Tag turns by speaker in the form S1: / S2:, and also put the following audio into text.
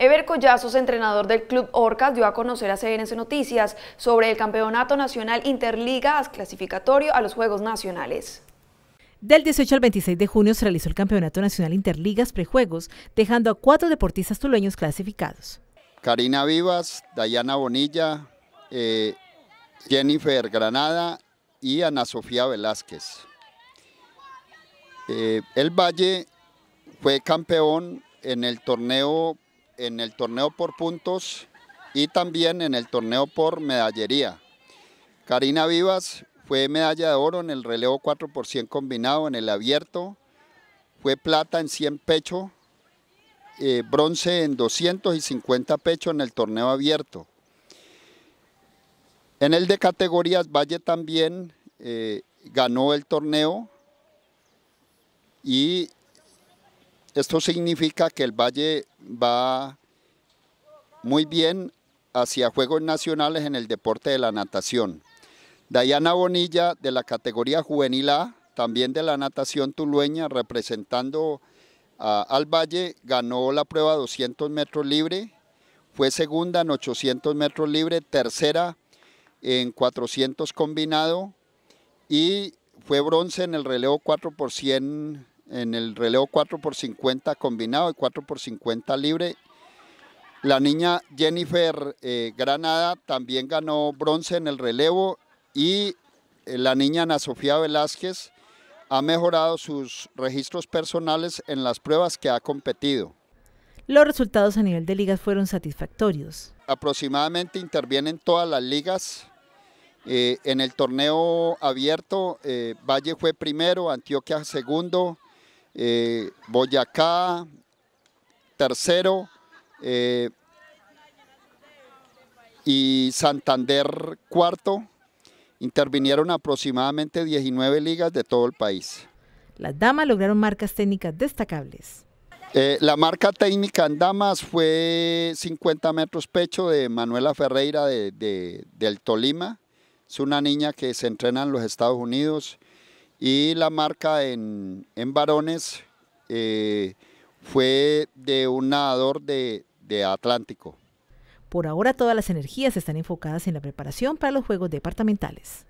S1: Eber Collazos, entrenador del Club Orcas, dio a conocer a CNS Noticias sobre el Campeonato Nacional Interligas clasificatorio a los Juegos Nacionales. Del 18 al 26 de junio se realizó el Campeonato Nacional Interligas Prejuegos, dejando a cuatro deportistas tuleños clasificados.
S2: Karina Vivas, Dayana Bonilla, eh, Jennifer Granada y Ana Sofía Velázquez. Eh, el Valle fue campeón en el torneo en el torneo por puntos y también en el torneo por medallería. Karina Vivas fue medalla de oro en el relevo 4 combinado en el abierto, fue plata en 100 pecho, eh, bronce en 250 pecho en el torneo abierto. En el de categorías Valle también eh, ganó el torneo y esto significa que el Valle va muy bien hacia Juegos Nacionales en el deporte de la natación. Dayana Bonilla, de la categoría juvenil A, también de la natación tulueña, representando al Valle, ganó la prueba 200 metros libre, fue segunda en 800 metros libre, tercera en 400 combinado y fue bronce en el relevo 4 por 100 en el relevo 4x50 combinado y 4x50 libre. La niña Jennifer eh, Granada también ganó bronce en el relevo y eh, la niña Ana Sofía Velázquez ha mejorado sus registros personales en las pruebas que ha competido. Los resultados
S1: a nivel de ligas fueron satisfactorios.
S2: Aproximadamente intervienen todas las ligas. Eh, en el torneo abierto, Valle fue primero, Antioquia segundo, eh, Boyacá, tercero, eh, y Santander, cuarto. Intervinieron aproximadamente 19 ligas de todo el país.
S1: Las damas lograron marcas técnicas destacables.
S2: Eh, la marca técnica en damas fue 50 metros pecho de Manuela Ferreira del Tolima. Es una niña que se entrena en los Estados Unidos. Y la marca en, varones eh, fue de un nadador de Atlántico.
S1: Por ahora todas las energías están enfocadas en la preparación para los Juegos Departamentales.